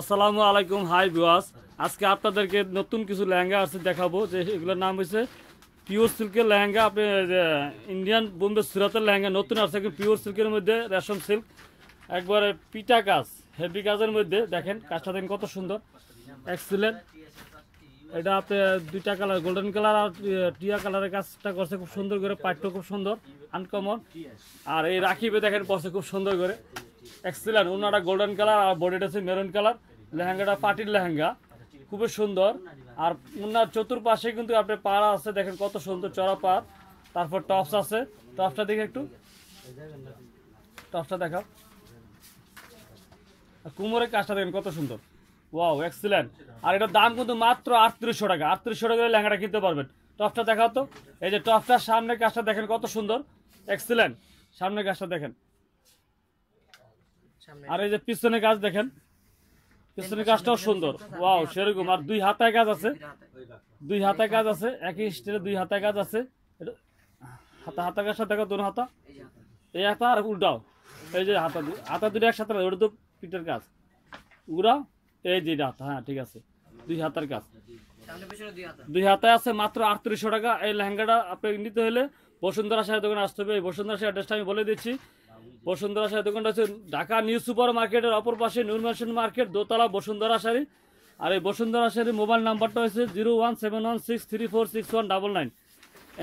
আসসালামু আলাইকুম হাই বিওয়াস আজকে আপনাদেরকে নতুন কিছু লেহেঙ্গা আছে দেখাবো যে এগুলোর নাম হয়েছে পিওর সিল্কের লেহেঙ্গা আপনি ইন্ডিয়ান বোম্বে সুরাতের লেহেঙ্গা নতুন আসছে পিওর সিল্কের মধ্যে রেশম সিল্ক একবারে পিটা কাজ হেভি কাজের মধ্যে দেখেন কাজটা দেখেন কত সুন্দর এক্সিলেন্ট এটা আপনি দুইটা কালার গোল্ডেন কালার আর টিয়া কালারের কাজটা করছে খুব সুন্দর করে পাটটা খুব সুন্দর আনকমন আর এই রাখিবে দেখেন বসে খুব সুন্দর করে এক্সিলেন্ট ওনারা গোল্ডেন কালার আর বডিটা আছে মেরুন কালার লেহেঙ্গাটা পাটির লেহেঙ্গা খুবই সুন্দর আর উনার চতুর্পাশে কিন্তু আপনি পাড়া আছে দেখেন কত সুন্দর চড়া পাড় তারপর টপস আছে টপসটা দেখে একটু টপসটা দেখাও আর কুমোরের কাজটা দেখেন কত সুন্দর ওয়াও এক্সিলেন্ট আর এটার দাম কিন্তু মাত্র আটত্রিশশো টাকা আটত্রিশশো টাকা লেহেঙ্গাটা কিনতে পারবেন টপটা দেখাও তো এই যে টপটার সামনে কাজটা দেখেন কত সুন্দর এক্সিলেন্ট সামনের কাজটা দেখেন আর এই যে পিছনে কাজ দেখেন পেছনের গাছটাও সুন্দর ওয়াও সেরকম আর দুই হাতায় গাছ আছে দুই হাতায় গাছ আছে একই স্টেলে দুই হাতায় গাছ আছে হাতা হাতা গাছ সাথে দোনো হাতা এই হাতা আর উল্টাও এই যে হাতা হাতা দুটো একসাথে ওটা তো পিঠের গাছ উড়াও এই যে হাতা হ্যাঁ ঠিক আছে দুই হাতার কাজ দুই হাতায় আছে মাত্র আটত্রিশশো টাকা এই লেহেঙ্গাটা আপনি নিতে হলে বসুন্ধরা সাহেব দোকানে আসতে হবে এই বসুন্ধরা সাহেব অ্যাড্রেসটা আমি বলে দিচ্ছি বসুন্ধরা শাড়ি দোকানটা হচ্ছে ঢাকা নিউ সুপার মার্কেটের অপর পাশে নিউরমেশন মার্কেট দোতলা বসুন্ধরা শাড়ি আর এই বসুন্ধরা শাড়ির মোবাইল নাম্বারটা হচ্ছে zero one seven one six three four six one double nine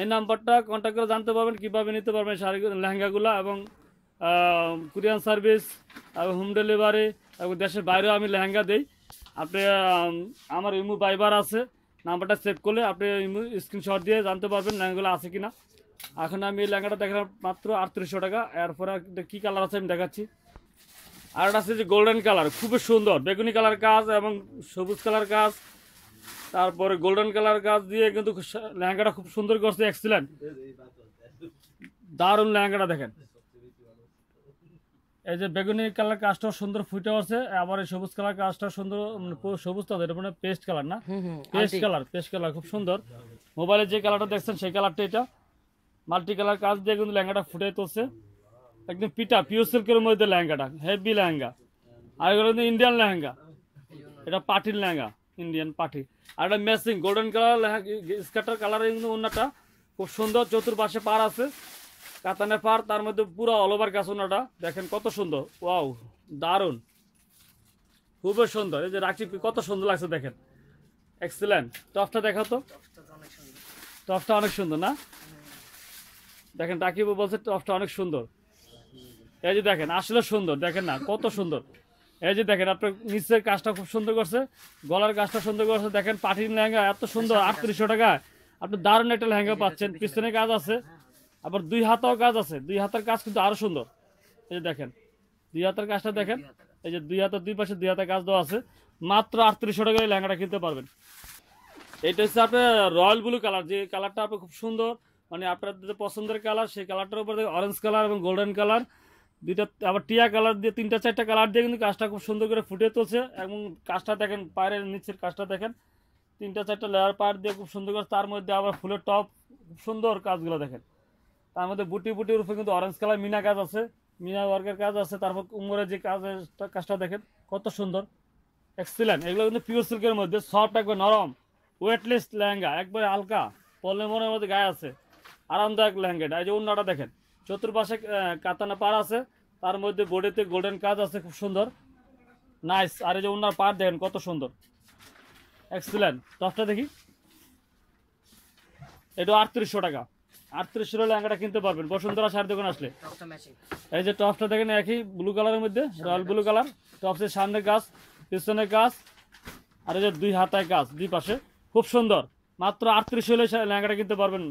এই নাম্বারটা কন্ট্যাক্ট করে জানতে পারবেন কীভাবে নিতে পারবেন শাড়ি লেহেঙ্গাগুলো এবং কুরিয়ান সার্ভিস এবং হোম ডেলিভারি এবং দেশের বাইরেও আমি লেহেঙ্গা দিই আপনি আমার ইমু বাইবার আছে নাম্বারটা সেভ করলে আপনি ইমু স্ক্রিনশট দিয়ে জানতে পারবেন লেহেঙ্গাগুলো আছে কি না এখন আমি এই ল্যাঙ্গাটা দেখালাম মাত্র আটত্রিশশো টাকা এরপরে কী কালার আছে আমি দেখাচ্ছি আর একটা আছে যে গোল্ডেন কালার খুবই সুন্দর বেগুনি কালার কাজ এবং সবুজ কালার কাজ তারপরে গোল্ডেন কালার কাজ দিয়ে কিন্তু ল্যাঙ্গাটা খুব সুন্দর করছে এক্সিলেন্ট দারুণ ল্যাঙ্গাটা দেখেন এই যে বেগুনি কালার কাজটা সুন্দর ফুটে আছে আবার এই সবুজ কালার কাজটা সুন্দর সবুজ তাদের এটা মানে পেস্ট কালার না পেস্ট কালার পেস্ট কালার খুব সুন্দর মোবাইলে যে কালারটা দেখছেন সেই কালারটা এটা মাল্টি কালার কাজ দিয়ে কিন্তু লেহেঙ্গাটা ফুটে তুলছে একদম পিটা পিওর সিল্কের মধ্যে লেহেঙ্গাটা হেভি লেহেঙ্গা আর এগুলো কিন্তু ইন্ডিয়ান লেহেঙ্গা এটা পাটির লেহেঙ্গা ইন্ডিয়ান পাটি আর এটা ম্যাচিং গোল্ডেন কালার স্কার্টার কালারের কিন্তু ওনাটা খুব সুন্দর চতুর্পাশে পার আছে কাতানের পার তার মধ্যে পুরো অল ওভার গাছ ওনাটা দেখেন কত সুন্দর ওয়াও দারুণ খুবই সুন্দর এই যে রাখছি কত সুন্দর লাগছে দেখেন এক্সেলেন্ট টফটা দেখা তো অনেক সুন্দর না দেখেন রাকিব বলছে টপটা অনেক সুন্দর এই যে দেখেন আসলে সুন্দর দেখেন না কত সুন্দর এই যে দেখেন আপনার নিচের কাজটা খুব সুন্দর করছে গলার কাজটা সুন্দর করছে দেখেন পাটির লেহেঙ্গা এত সুন্দর আটত্রিশশো টাকা আপনি দারুণ একটা লেহেঙ্গা পাচ্ছেন পিছনে কাজ আছে আবার দুই হাতেও কাজ আছে দুই হাতের কাজ কিন্তু আরও সুন্দর এই যে দেখেন দুই হাতের কাজটা দেখেন এই যে দুই হাতের দুই পাশে দুই হাতের কাজ দেওয়া আছে মাত্র আটত্রিশশো টাকায় লেহেঙ্গাটা কিনতে পারবেন এটা হচ্ছে আপনার রয়্যাল ব্লু কালার যে কালারটা আপনার খুব সুন্দর মানে আপনাদের পছন্দের কালার সেই কালারটার উপর অরেঞ্জ কালার এবং গোল্ডেন কালার দুইটা আবার টিয়া কালার দিয়ে তিনটা চারটা কালার দিয়ে কিন্তু কাজটা খুব সুন্দর করে ফুটে তুলছে এবং কাজটা দেখেন পায়ের নিচের কাজটা দেখেন তিনটা চারটা লেয়ার পায়ের দিয়ে খুব সুন্দর করে তার মধ্যে আবার ফুলের টপ খুব সুন্দর কাজগুলো দেখেন তার মধ্যে বুটি বুটির উপরে কিন্তু অরেঞ্জ কালার মিনা কাজ আছে মিনা ওয়ার্কের কাজ আছে তারপর উমরের যে কাজ কাজটা দেখেন কত সুন্দর এক্সিলেন্ট এগুলো কিন্তু পিওর সিল্কের মধ্যে সফট একবার নরম ওয়েটলেস লেহেঙ্গা একবার হালকা পলেমনের মধ্যে গায়ে আছে আরামদায়ক লেহেঙ্গাটা এই যে অন্যটা দেখেন চতুর্পাশে কাতানা পাড় আছে তার মধ্যে বোর্ডেতে গোল্ডেন কাজ আছে খুব সুন্দর নাইস আর এই যে ওনার পাড় দেখেন কত সুন্দর এক্সিলেন্ট টপটা দেখি এটা আটত্রিশশো টাকা আটত্রিশশো লেহেঙ্গাটা কিনতে পারবেন বসুন্ধরা সার দোকান আসলে এই যে টপটা দেখেন একই ব্লু কালারের মধ্যে রয়্যাল ব্লু কালার টপসের সামনে গাছ পিছনে গাছ আর এই যে দুই হাতায় গাছ দুই পাশে খুব সুন্দর মাত্র আটত্রিশশো লেহেঙ্গাটা কিনতে পারবেন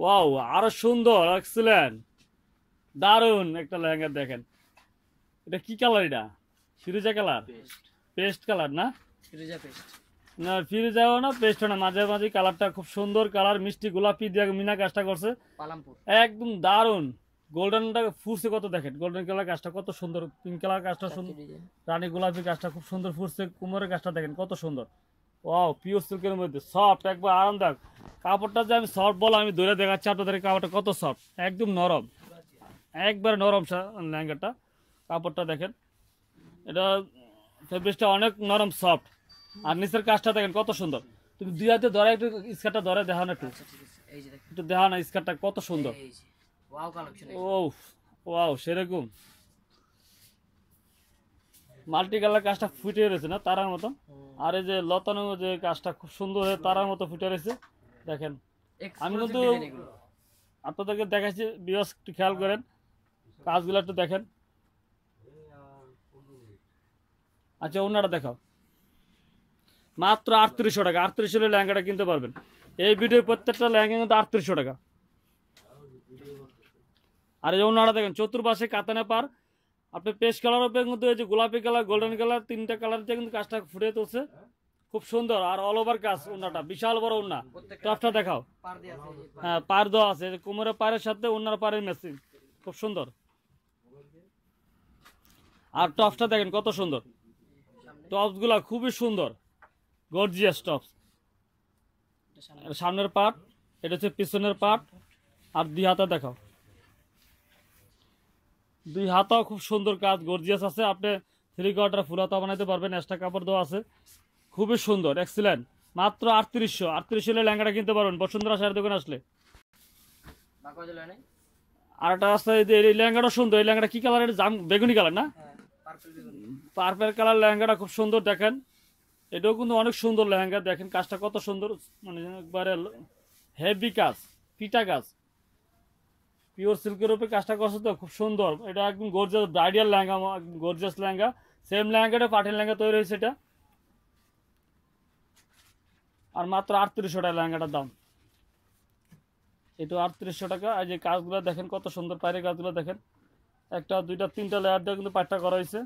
ওয়াও আরো সুন্দর এক্সিলেন্ট দারুন একটা লেহেঙ্গা দেখেন এটা কি কালার এটা ফিরোজা কালার পেস্ট কালার না ফিরোজা পেস্ট না ফিরোজাও না পেস্ট না মাঝে মাঝে কালারটা খুব সুন্দর কালার মিষ্টি গোলাপি দিয়ে মিনা কাজটা করছে একদম দারুন গোল্ডেনটা ফুরছে কত দেখেন গোল্ডেন কালার কাজটা কত সুন্দর পিঙ্ক কালার কাজটা সুন্দর রানী গোলাপি কাজটা খুব সুন্দর ফুরছে কুমোরের কাজটা দেখেন কত সুন্দর ও পিওর সিল্কের মধ্যে সফট একবার আরামদায়ক কাপড়টা যে আমি সফট বলো আমি ধরে দেখাচ্ছি আপনাদের কাপড়টা কত সফট একদম নরম একবারে নরম ল্যাঙ্গাটা কাপড়টা দেখেন এটা ফেব্রিকটা অনেক নরম সফট আর নিচের কাজটা দেখেন কত সুন্দর তুমি দুই হাতে ধরে একটু স্কার্টটা ধরে না একটু আচ্ছা, একটু না স্কার্টটা কত সুন্দর ও ওয়াও সেরকম মাল্টি কালার কাজটা ফুটে রয়েছে না তারার মতো আর এই যে লতানো যে কাজটা খুব সুন্দর তারার মতো ফুটে রয়েছে দেখেন আমি কিন্তু আপনাদেরকে দেখাচ্ছি বিবাস একটু খেয়াল করেন কাজগুলো একটু দেখেন আচ্ছা ওনারা দেখাও মাত্র আটত্রিশশো টাকা আটত্রিশশো লেহেঙ্গাটা কিনতে পারবেন এই ভিডিও প্রত্যেকটা লেহেঙ্গা কিন্তু আটত্রিশশো টাকা আর এই ওনারা দেখেন চতুর্পাশে কাতানে পার আপনি পেস্ট কালার উপরে কিন্তু এই যে গোলাপি কালার গোল্ডেন কালার তিনটা কালার দিয়ে কিন্তু কাজটা ফুটে তুলছে খুব সুন্দর আর অল ওভার কাজ ওনাটা বিশাল বড় ওনা টপটা দেখাও হ্যাঁ পার দেওয়া আছে কোমরে পায়ের সাথে ওনার পায়ের মেশিন খুব সুন্দর আর টপসটা দেখেন কত সুন্দর টপসগুলা খুবই সুন্দর গর্জিয়াস টপস সামনের পার্ট এটা হচ্ছে পিছনের পার্ট আর দুই দেখাও দুই হাতাও খুব সুন্দর কাজ গর্জিয়াস আছে আপনি থ্রি কোয়ার্টার ফুল হাতা বানাইতে পারবেন এক্সট্রা কাপড় দেওয়া আছে খুবই সুন্দর এক্সিলেন্ট মাত্র আটত্রিশশো আটত্রিশশো হলে ল্যাঙ্গাটা কিনতে পারবেন বসুন্ধরা শাড়ি দোকান আসলে আর একটা আছে এই ল্যাঙ্গাটা সুন্দর এই ল্যাঙ্গাটা কি কালার এটা জাম বেগুনি কালার না পার্পেল কালার লেহেঙ্গাটা খুব সুন্দর দেখেন এটাও কিন্তু অনেক সুন্দর লেহেঙ্গা দেখেন কাজটা কত সুন্দর মানে একবারে হেভি কাজ পিটা কাজ পিওর সিল্কের উপরে কাজটা করছে তো খুব সুন্দর এটা একদম গর্জাস ব্রাইডাল ল্যাঙ্গা একদম গর্জাস লেহেঙ্গা সেম ল্যাঙ্গাটা পাঠের ল্যাঙ্গা তৈরি হয়েছে এটা আর মাত্র আটত্রিশশো টাকা ল্যাঙ্গাটার দাম এটা আটত্রিশশো টাকা এই যে কাজগুলো দেখেন কত সুন্দর পায়ের কাজগুলো দেখেন একটা দুইটা তিনটা লেয়ার দিয়ে কিন্তু পাটটা করা হয়েছে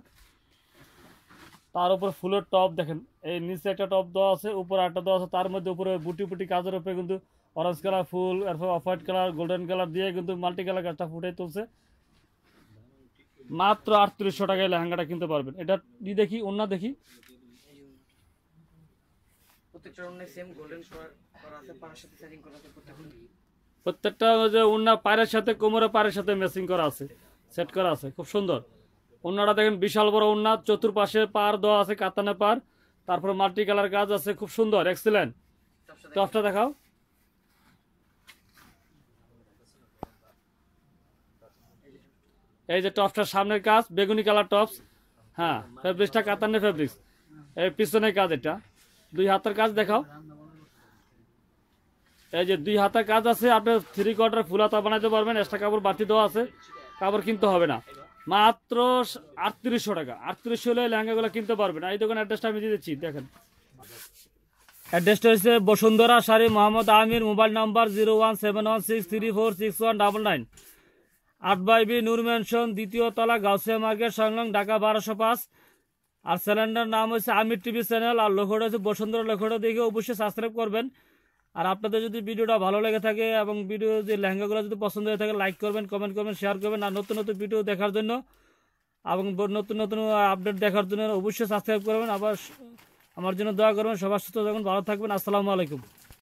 তার উপর ফুলের টপ দেখেন এই নিচে একটা টপ দেওয়া আছে উপরে একটা দেওয়া আছে তার মধ্যে উপরে বুটি বুটি কাজের উপরে কিন্তু অরেঞ্জ কালার ফুল এরপর off white colour golden colour দিয়ে কিন্তু মাল্টি কালার গাছটা ফুটে তুলছে মাত্র আটত্রিশশো টাকায় লেহেঙ্গাটা কিনতে পারবেন এটা দি দেখি অন্য দেখি প্রত্যেকটা যে উন্না পায়ের সাথে কোমরে পায়ের সাথে মেসিং করা আছে সেট করা আছে খুব সুন্দর উন্নাটা দেখেন বিশাল বড় উন্না চতুর্পাশে পার দেওয়া আছে কাতানে পার তারপর মাল্টি কালার কাজ আছে খুব সুন্দর এক্সিলেন্ট টপটা দেখাও এই যে টপসটা সামনের কাজ বেগুনি কালার টপস হ্যাঁ ফেব্রিক্সটা নেই ফেব্রিক্স এই পিছনের কাজ এটা দুই হাতের কাজ দেখাও এই যে দুই হাতের কাজ আছে আপনি থ্রি কোয়ার্টার ফুল হাতা বানাইতে পারবেন এক্সট্রা কাপড় বাড়তি দেওয়া আছে কাপড় কিনতে হবে না মাত্র আটত্রিশশো টাকা আটত্রিশশো হলে লেহেঙ্গাগুলো কিনতে পারবেন এই দোকান অ্যাড্রেসটা আমি দিয়ে দিচ্ছি দেখেন অ্যাড্রেসটা হচ্ছে Bashundhara sari Mohammad Amir mobile number zero one seven one six three four six one double nine আট বাই বি নূর ম্যানশন দ্বিতীয় তলা গাউসিয়া মার্কেট সংলগ্ন ঢাকা বারোশো পাঁচ আর চ্যানেলটার নাম হচ্ছে আমির টিভি চ্যানেল আর লক্ষ্যটা হচ্ছে বসুন্ধরা লক্ষ্যটা দেখে অবশ্যই সাবস্ক্রাইব করবেন আর আপনাদের যদি ভিডিওটা ভালো লেগে থাকে এবং ভিডিও যে লেহেঙ্গাগুলো যদি পছন্দ হয়ে থাকে লাইক করবেন কমেন্ট করবেন শেয়ার করবেন আর নতুন নতুন ভিডিও দেখার জন্য এবং নতুন নতুন আপডেট দেখার জন্য অবশ্যই সাবস্ক্রাইব করবেন আবার আমার জন্য দোয়া করবেন সবার সুস্থ যখন ভালো থাকবেন আসসালামু আলাইকুম